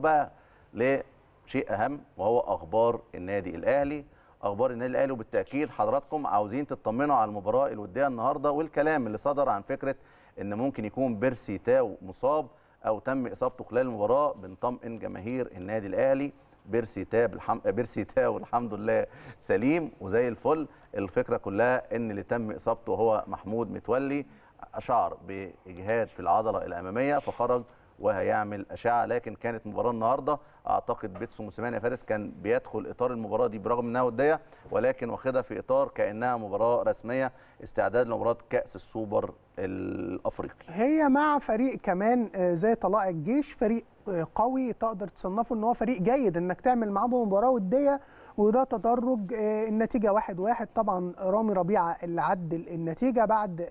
بقى لشيء اهم وهو اخبار النادي الاهلي اخبار النادي الاهلي وبالتاكيد حضراتكم عاوزين تطمنوا على المباراه الوديه النهارده والكلام اللي صدر عن فكره ان ممكن يكون بيرسي تاو مصاب او تم اصابته خلال المباراه بنطمئن جماهير النادي الاهلي بيرسي تاو الحم... بيرسي تاو الحمد لله سليم وزي الفل الفكره كلها ان اللي تم اصابته هو محمود متولي اشعر باجهاد في العضله الاماميه فخرج وهيعمل اشعه لكن كانت مباراه النهارده اعتقد بيتسو موسيماني يا فارس كان بيدخل اطار المباراه دي برغم انها وديه ولكن واخدها في اطار كانها مباراه رسميه استعداد لمباراه كاس السوبر الافريقي هي مع فريق كمان آه، زي طلائع الجيش فريق آه، قوي تقدر تصنفه ان هو فريق جيد انك تعمل معاه مباراه وديه وده تدرج آه، النتيجه واحد واحد طبعا رامي ربيعه اللي عدل النتيجه بعد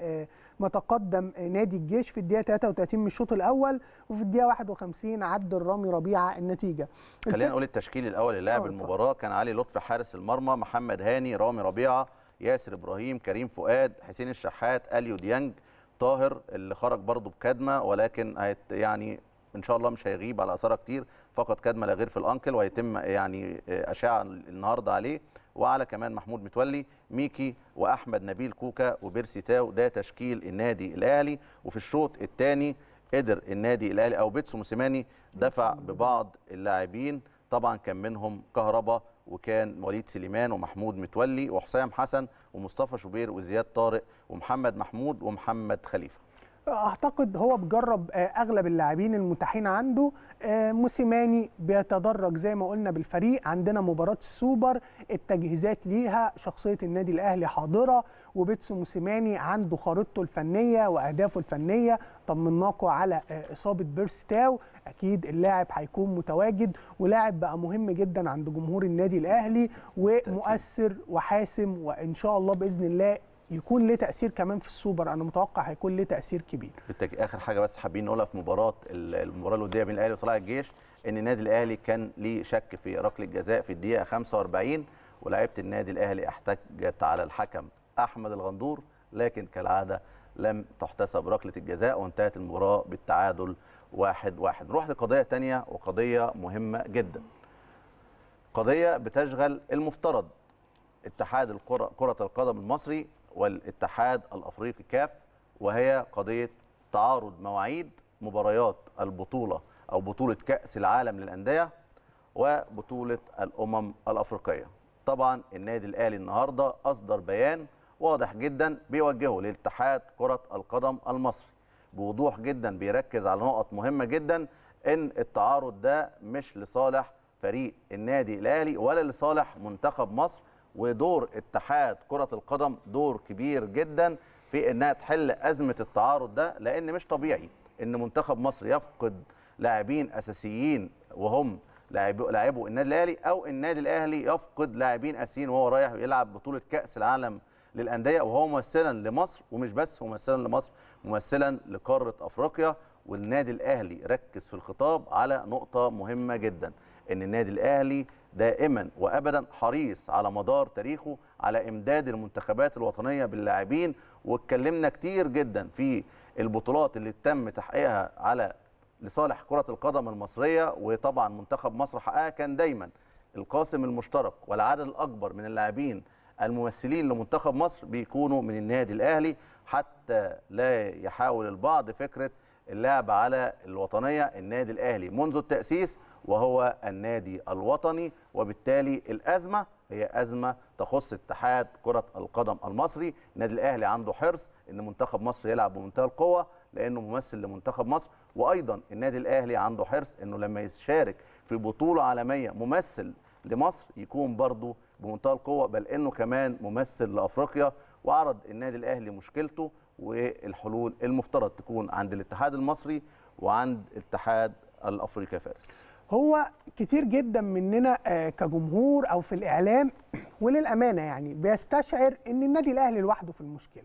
ما تقدم نادي الجيش في الدقيقه 33 من الشوط الاول وفي الدقيقه 51 عد الرامي ربيعه النتيجه خلينا نقول التشكيل الاول اللي لعب آه، المباراه كان علي لطفي حارس المرمى محمد هاني رامي ربيعه ياسر ابراهيم كريم فؤاد حسين الشحات اليو ديانج طاهر اللي خرج برضه بكدمه ولكن يعني ان شاء الله مش هيغيب على اثارها كتير فقط كدمه لا غير في الانكل وهيتم يعني اشعه النهارده عليه وعلى كمان محمود متولي ميكي واحمد نبيل كوكا وبيرسي تاو ده تشكيل النادي الاهلي وفي الشوط الثاني قدر النادي الاهلي او بيتسو موسيماني دفع ببعض اللاعبين طبعا كان منهم كهربا وكان وليد سليمان ومحمود متولي وحسام حسن ومصطفى شوبير وزياد طارق ومحمد محمود ومحمد خليفه اعتقد هو بجرب آه، اغلب اللاعبين المتاحين عنده آه، موسيماني بيتدرج زي ما قلنا بالفريق عندنا مباراه السوبر التجهيزات ليها شخصيه النادي الاهلي حاضره وبيتسو موسيماني عنده خريطته الفنيه واهدافه الفنيه طمناكم على آه، اصابه بيرستاو اكيد اللاعب هيكون متواجد ولاعب بقى مهم جدا عند جمهور النادي الاهلي ومؤثر وحاسم وان شاء الله باذن الله يكون ليه تاثير كمان في السوبر انا متوقع هيكون ليه تاثير كبير بالتاكيد اخر حاجه بس حابين نقولها في مباراه المباراه الوديه بين الاهلي وطلائع الجيش ان النادي الاهلي كان ليه شك في ركله جزاء في الدقيقه 45 ولاعيبه النادي الاهلي احتجت على الحكم احمد الغندور لكن كالعاده لم تحتسب ركله الجزاء وانتهت المباراه بالتعادل واحد واحد نروح لقضيه تانية وقضيه مهمه جدا قضيه بتشغل المفترض اتحاد الكره كره القدم المصري والاتحاد الافريقي كاف وهي قضيه تعارض مواعيد مباريات البطوله او بطوله كاس العالم للانديه وبطوله الامم الافريقيه. طبعا النادي الاهلي النهارده اصدر بيان واضح جدا بيوجهه لاتحاد كره القدم المصري بوضوح جدا بيركز على نقط مهمه جدا ان التعارض ده مش لصالح فريق النادي الاهلي ولا لصالح منتخب مصر ودور اتحاد كرة القدم دور كبير جدا في انها تحل ازمه التعارض ده لان مش طبيعي ان منتخب مصر يفقد لاعبين اساسيين وهم لاعبوا النادي الاهلي او النادي الاهلي يفقد لاعبين اساسيين وهو رايح يلعب بطوله كاس العالم للانديه وهو ممثلا لمصر ومش بس ممثلا لمصر ممثلا لقاره افريقيا والنادي الاهلي ركز في الخطاب على نقطه مهمه جدا ان النادي الاهلي دائما وابدا حريص على مدار تاريخه على امداد المنتخبات الوطنيه باللاعبين واتكلمنا كتير جدا في البطولات اللي تم تحقيقها على لصالح كره القدم المصريه وطبعا منتخب مصر حققها كان دايما القاسم المشترك والعدد الاكبر من اللاعبين الممثلين لمنتخب مصر بيكونوا من النادي الاهلي حتى لا يحاول البعض فكره اللعب على الوطنيه النادي الاهلي منذ التاسيس وهو النادي الوطني وبالتالي الأزمة هي أزمة تخص اتحاد كرة القدم المصري النادي الأهلي عنده حرص أن منتخب مصر يلعب بمنتهى القوة لأنه ممثل لمنتخب مصر وأيضا النادي الأهلي عنده حرص أنه لما يشارك في بطولة عالمية ممثل لمصر يكون برضه بمنتهى القوة بل أنه كمان ممثل لأفريقيا وعرض النادي الأهلي مشكلته والحلول المفترض تكون عند الاتحاد المصري وعند الاتحاد الافريقي فارس هو كتير جدا مننا آه، كجمهور او في الاعلام وللامانه يعني بيستشعر ان النادي الاهلي لوحده في المشكله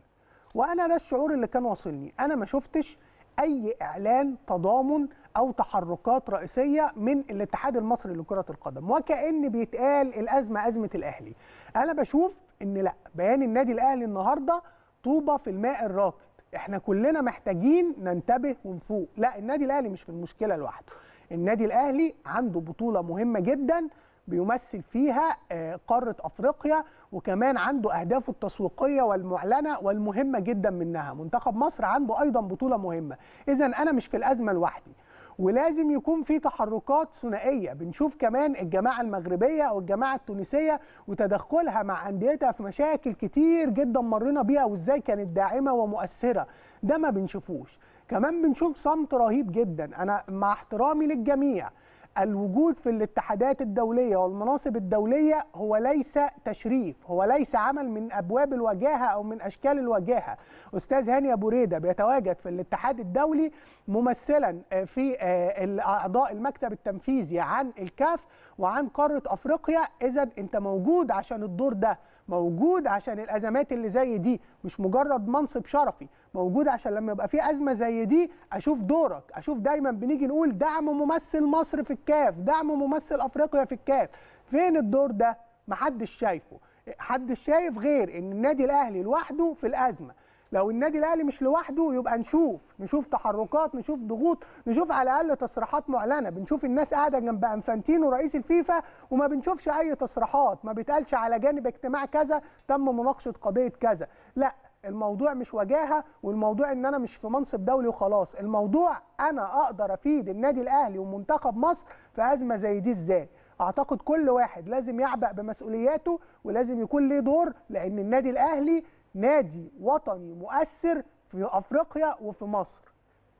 وانا ده الشعور اللي كان واصلني انا ما شفتش اي اعلان تضامن او تحركات رئيسيه من الاتحاد المصري لكره القدم وكان بيتقال الازمه ازمه الاهلي انا بشوف ان لا بيان النادي الاهلي النهارده طوبه في الماء الراكد احنا كلنا محتاجين ننتبه ونفوق لا النادي الاهلي مش في المشكله لوحده النادي الاهلي عنده بطوله مهمه جدا بيمثل فيها آه، قاره افريقيا وكمان عنده اهدافه التسويقيه والمعلنه والمهمه جدا منها منتخب مصر عنده ايضا بطوله مهمه اذا انا مش في الازمه لوحدي ولازم يكون في تحركات ثنائيه بنشوف كمان الجماعه المغربيه او الجماعه التونسيه وتدخلها مع انديتها في مشاكل كتير جدا مرينا بيها وازاي كانت داعمه ومؤثره ده ما بنشوفوش كمان بنشوف صمت رهيب جدا انا مع احترامي للجميع الوجود في الاتحادات الدولية والمناصب الدولية هو ليس تشريف هو ليس عمل من أبواب الوجاهة أو من أشكال الوجاهة أستاذ هاني أبو ريدة بيتواجد في الاتحاد الدولي ممثلا آه، في آه، أعضاء المكتب التنفيذي عن الكاف وعن قارة أفريقيا إذا أنت موجود عشان الدور ده موجود عشان الأزمات اللي زي دي مش مجرد منصب شرفي موجود عشان لما يبقى في ازمه زي دي اشوف دورك اشوف دايما بنيجي نقول دعم ممثل مصر في الكاف دعم ممثل افريقيا في الكاف فين الدور ده محدش شايفه حد شايف غير ان النادي الاهلي لوحده في الازمه لو النادي الاهلي مش لوحده يبقى نشوف نشوف تحركات نشوف ضغوط نشوف على الاقل تصريحات معلنه بنشوف الناس قاعده جنب انفانتينو رئيس الفيفا وما بنشوفش اي تصريحات ما بيتقالش على جانب اجتماع كذا تم مناقشه قضيه كذا لا الموضوع مش وجاهه والموضوع ان انا مش في منصب دولي وخلاص الموضوع انا اقدر افيد النادي الاهلي ومنتخب مصر في ازمه زي دي ازاي اعتقد كل واحد لازم يعبأ بمسؤولياته ولازم يكون ليه دور لان النادي الاهلي نادي وطني مؤثر في افريقيا وفي مصر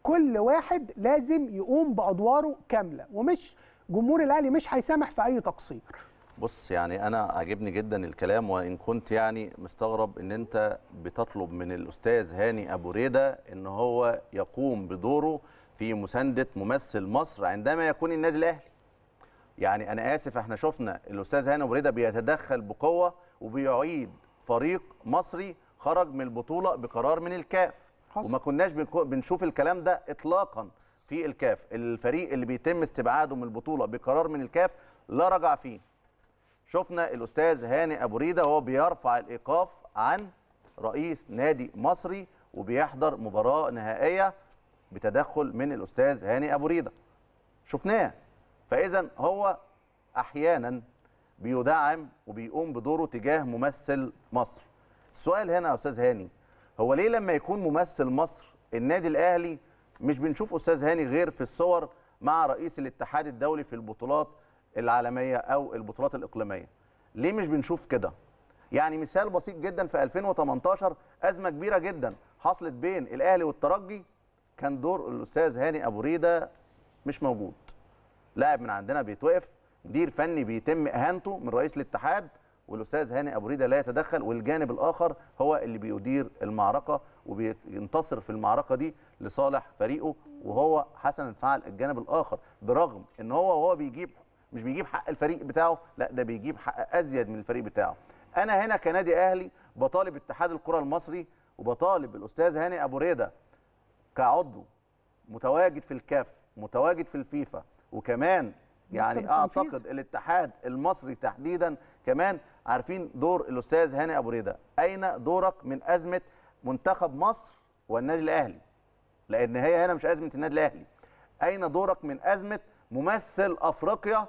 كل واحد لازم يقوم بادواره كامله ومش جمهور الاهلي مش هيسامح في اي تقصير بص يعني انا عاجبني جدا الكلام وان كنت يعني مستغرب ان انت بتطلب من الاستاذ هاني ابو ريده ان هو يقوم بدوره في مسانده ممثل مصر عندما يكون النادي الاهلي يعني انا اسف احنا شفنا الاستاذ هاني ابو ريده بيتدخل بقوه وبيعيد فريق مصري خرج من البطوله بقرار من الكاف حصل. وما كناش بنشوف الكلام ده اطلاقا في الكاف الفريق اللي بيتم استبعاده من البطوله بقرار من الكاف لا رجع فيه شفنا الاستاذ هاني ابو ريده وهو بيرفع الايقاف عن رئيس نادي مصري وبيحضر مباراه نهائيه بتدخل من الاستاذ هاني ابو ريده شفناه فاذا هو احيانا بيدعم وبيقوم بدوره تجاه ممثل مصر السؤال هنا يا استاذ هاني هو ليه لما يكون ممثل مصر النادي الاهلي مش بنشوف استاذ هاني غير في الصور مع رئيس الاتحاد الدولي في البطولات العالميه او البطولات الاقليميه ليه مش بنشوف كده يعني مثال بسيط جدا في 2018 ازمه كبيره جدا حصلت بين الاهلي والترجي كان دور الاستاذ هاني ابو ريده مش موجود لاعب من عندنا بيتوقف مدير فني بيتم اهانته من رئيس الاتحاد والاستاذ هاني ابو ريده لا يتدخل والجانب الاخر هو اللي بيدير المعركه وبينتصر في المعركه دي لصالح فريقه وهو حسن الفعل الجانب الاخر برغم ان هو وهو بيجيب مش بيجيب حق الفريق بتاعه لا ده بيجيب حق ازيد من الفريق بتاعه انا هنا كنادي اهلي بطالب اتحاد الكره المصري وبطالب الاستاذ هاني ابو ريده كعضو متواجد في الكاف متواجد في الفيفا وكمان يعني اعتقد الاتحاد المصري تحديدا كمان عارفين دور الاستاذ هاني ابو ريده اين دورك من ازمه منتخب مصر والنادي الاهلي لان هي هنا مش ازمه النادي الاهلي اين دورك من ازمه ممثل افريقيا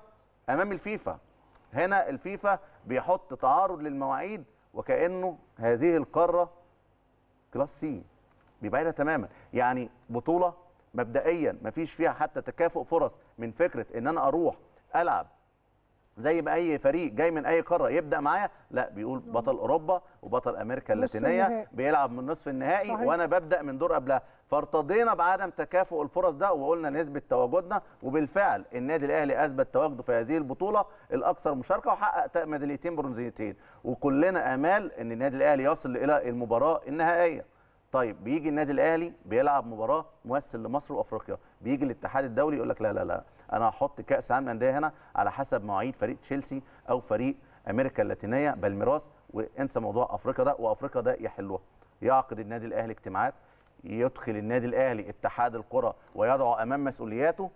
امام الفيفا هنا الفيفا بيحط تعارض للمواعيد وكانه هذه القاره كلاس سي بيبعدها تماما يعني بطوله مبدئيا ما فيش فيها حتى تكافؤ فرص من فكره ان انا اروح العب زي ما اي فريق جاي من اي قاره يبدا معايا لا بيقول بطل اوروبا وبطل امريكا اللاتينيه بيلعب من نصف النهائي صحيح. وانا ببدا من دور قبلها فارتضينا بعدم تكافؤ الفرص ده وقلنا نثبت تواجدنا وبالفعل النادي الاهلي اثبت تواجده في هذه البطوله الاكثر مشاركه وحقق ميداليتين برونزيتين وكلنا امال ان النادي الاهلي يصل الى المباراه النهائيه طيب بيجي النادي الاهلي بيلعب مباراه ممثل لمصر وافريقيا بيجي الاتحاد الدولي يقول لك لا لا لا انا هحط كاس عالم الانديه هنا على حسب مواعيد فريق تشيلسي او فريق امريكا اللاتينيه بالميراس وانسى موضوع افريقيا ده وافريقيا ده يحلوها يعقد النادي الاهلي اجتماعات يدخل النادي الاهلي اتحاد القرى ويضعه امام مسؤولياته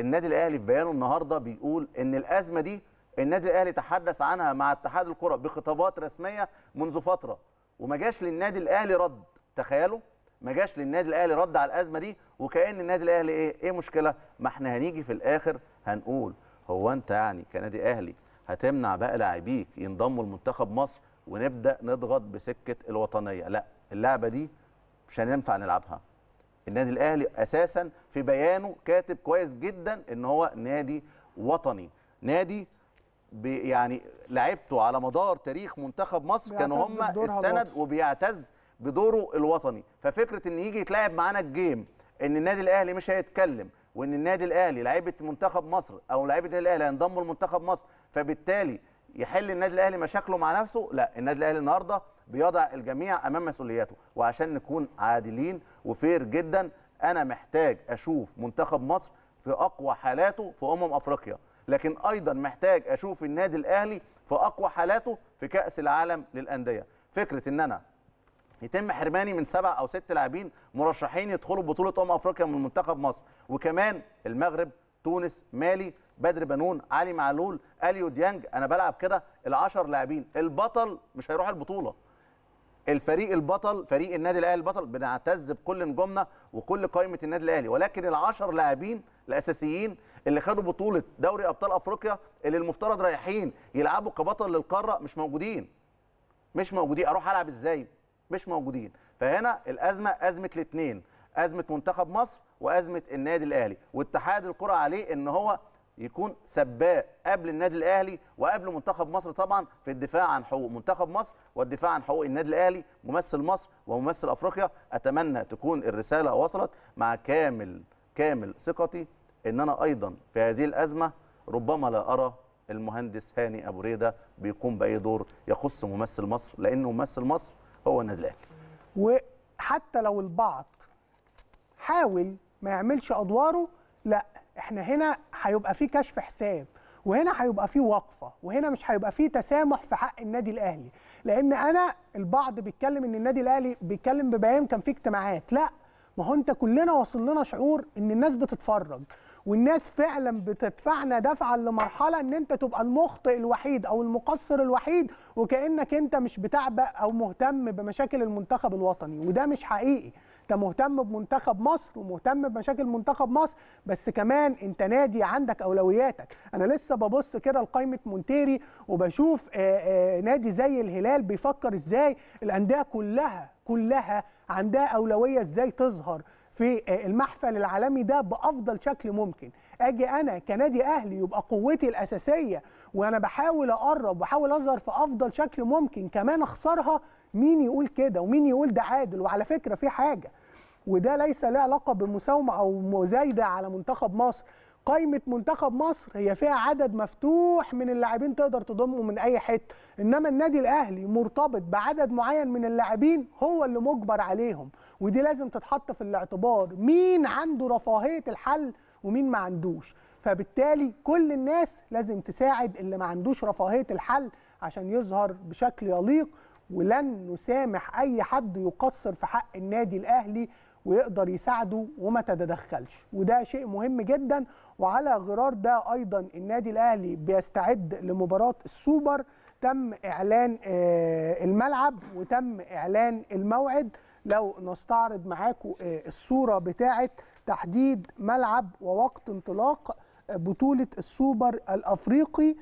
النادي الاهلي في بيانه النهارده بيقول ان الازمه دي النادي الاهلي تحدث عنها مع اتحاد القرى بخطابات رسميه منذ فتره وما جاش للنادي الاهلي رد تخيلوا ما جاش للنادي الاهلي رد على الازمه دي وكان النادي الاهلي ايه ايه مشكله ما احنا هنيجي في الاخر هنقول هو انت يعني كنادي اهلي هتمنع بقى لاعبيك ينضموا لمنتخب مصر ونبدا نضغط بسكه الوطنيه لا اللعبه دي مش هننفع نلعبها النادي الاهلي اساسا في بيانه كاتب كويس جدا ان هو نادي وطني نادي يعني لعبته على مدار تاريخ منتخب مصر كانوا هم السند وبيعتز بدوره الوطني ففكره ان يجي يتلعب معانا الجيم ان النادي الاهلي مش هيتكلم وان النادي الاهلي لعيبه منتخب مصر او لعيبه النادي الاهلي هينضموا لمنتخب مصر فبالتالي يحل النادي الاهلي مشاكله مع نفسه لا النادي الاهلي النهارده بيضع الجميع امام مسؤولياته وعشان نكون عادلين وفير جدا انا محتاج اشوف منتخب مصر في اقوى حالاته في امم افريقيا لكن ايضا محتاج اشوف النادي الاهلي في اقوى حالاته في كاس العالم للانديه فكره ان انا يتم حرماني من سبع او ست لاعبين مرشحين يدخلوا بطوله امم افريقيا من منتخب مصر وكمان المغرب تونس مالي بدر بنون علي معلول اليو ديانج انا بلعب كده ال10 لاعبين البطل مش هيروح البطوله الفريق البطل فريق النادي الاهلي البطل بنعتز بكل نجومنا وكل قائمه النادي الاهلي ولكن ال10 لاعبين الاساسيين اللي خدوا بطوله دوري ابطال افريقيا اللي المفترض رايحين يلعبوا كبطل للقاره مش موجودين مش موجودين اروح العب ازاي مش موجودين فهنا الازمه ازمه الاثنين ازمه منتخب مصر وازمه النادي الاهلي واتحاد الكره عليه ان هو يكون سباق قبل النادي الاهلي وقبل منتخب مصر طبعا في الدفاع عن حقوق منتخب مصر والدفاع عن حقوق النادي الاهلي ممثل مصر وممثل افريقيا اتمنى تكون الرساله وصلت مع كامل كامل ثقتي ان انا ايضا في هذه الازمه ربما لا ارى المهندس هاني ابو ريده بيقوم باي دور يخص ممثل مصر لانه ممثل مصر هو النادي الاهلي وحتى لو البعض حاول ما يعملش ادواره لا احنا هنا هيبقى في كشف حساب وهنا هيبقى في وقفه وهنا مش هيبقى في تسامح في حق النادي الاهلي لان انا البعض بيتكلم ان النادي الاهلي بيتكلم ببيان كان في اجتماعات لا ما هو انت كلنا وصل لنا شعور ان الناس بتتفرج والناس فعلا بتدفعنا دفعا لمرحله ان انت تبقى المخطئ الوحيد او المقصر الوحيد وكانك انت مش بتعبأ او مهتم بمشاكل المنتخب الوطني وده مش حقيقي انت مهتم بمنتخب مصر ومهتم بمشاكل منتخب مصر بس كمان انت نادي عندك اولوياتك انا لسه ببص كده لقائمه مونتيري وبشوف آآ آه، آآ آه، نادي زي الهلال بيفكر ازاي الانديه كلها كلها عندها اولويه ازاي تظهر في آه، المحفل العالمي ده بافضل شكل ممكن اجي انا كنادي اهلي يبقى قوتي الاساسيه وانا بحاول اقرب واحاول اظهر في افضل شكل ممكن كمان اخسرها مين يقول كده ومين يقول ده عادل وعلى فكره في حاجه وده ليس له علاقه بمساومه او مزايده على منتخب مصر قائمة منتخب مصر هي فيها عدد مفتوح من اللاعبين تقدر تضمه من أي حتة، إنما النادي الأهلي مرتبط بعدد معين من اللاعبين هو اللي مجبر عليهم، ودي لازم تتحط في الاعتبار مين عنده رفاهيه الحل ومين ما عندوش فبالتالي كل الناس لازم تساعد اللي ما عندوش رفاهيه الحل عشان يظهر بشكل يليق ولن نسامح اي حد يقصر في حق النادي الاهلي ويقدر يساعده وما تتدخلش وده شيء مهم جدا وعلى غرار ده ايضا النادي الاهلي بيستعد لمباراه السوبر تم اعلان آه، الملعب وتم اعلان الموعد لو نستعرض معاكم آه، الصوره بتاعه تحديد ملعب ووقت انطلاق آه، بطوله السوبر الافريقي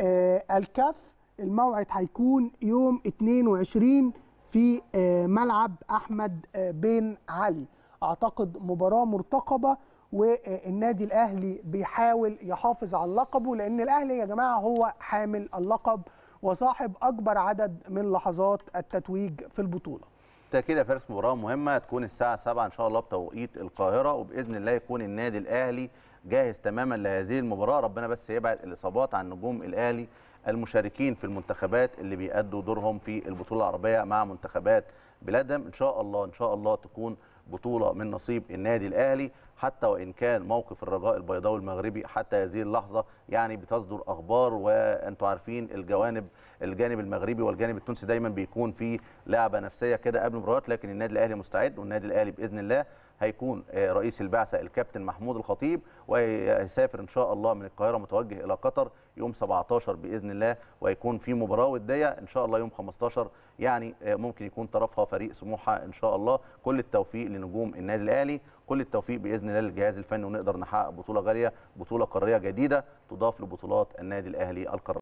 آه، الكاف الموعد هيكون يوم 22 في ملعب احمد بن علي اعتقد مباراه مرتقبه والنادي الاهلي بيحاول يحافظ على لقبه لان الاهلي يا جماعه هو حامل اللقب وصاحب اكبر عدد من لحظات التتويج في البطوله كده يا فارس مباراه مهمه تكون الساعه 7 ان شاء الله بتوقيت القاهره وباذن الله يكون النادي الاهلي جاهز تماما لهذه المباراه ربنا بس يبعد الاصابات عن نجوم الاهلي المشاركين في المنتخبات اللي بيأدوا دورهم في البطوله العربيه مع منتخبات بلادهم ان شاء الله ان شاء الله تكون بطوله من نصيب النادي الاهلي حتى وان كان موقف الرجاء البيضاوي المغربي حتى هذه اللحظه يعني بتصدر اخبار وانتم عارفين الجوانب الجانب المغربي والجانب التونسي دايما بيكون في لعبه نفسيه كده قبل المباريات لكن النادي الاهلي مستعد والنادي الاهلي باذن الله هيكون آه، رئيس البعثه الكابتن محمود الخطيب وهيسافر ان شاء الله من القاهره متوجه الى قطر يوم 17 باذن الله وهيكون في مباراه وديه ان شاء الله يوم 15 يعني آه، ممكن يكون طرفها فريق سموحه ان شاء الله كل التوفيق لنجوم النادي الاهلي كل التوفيق باذن الله للجهاز الفني ونقدر نحقق بطوله غاليه بطوله قاريه جديده تضاف لبطولات النادي الاهلي القاريه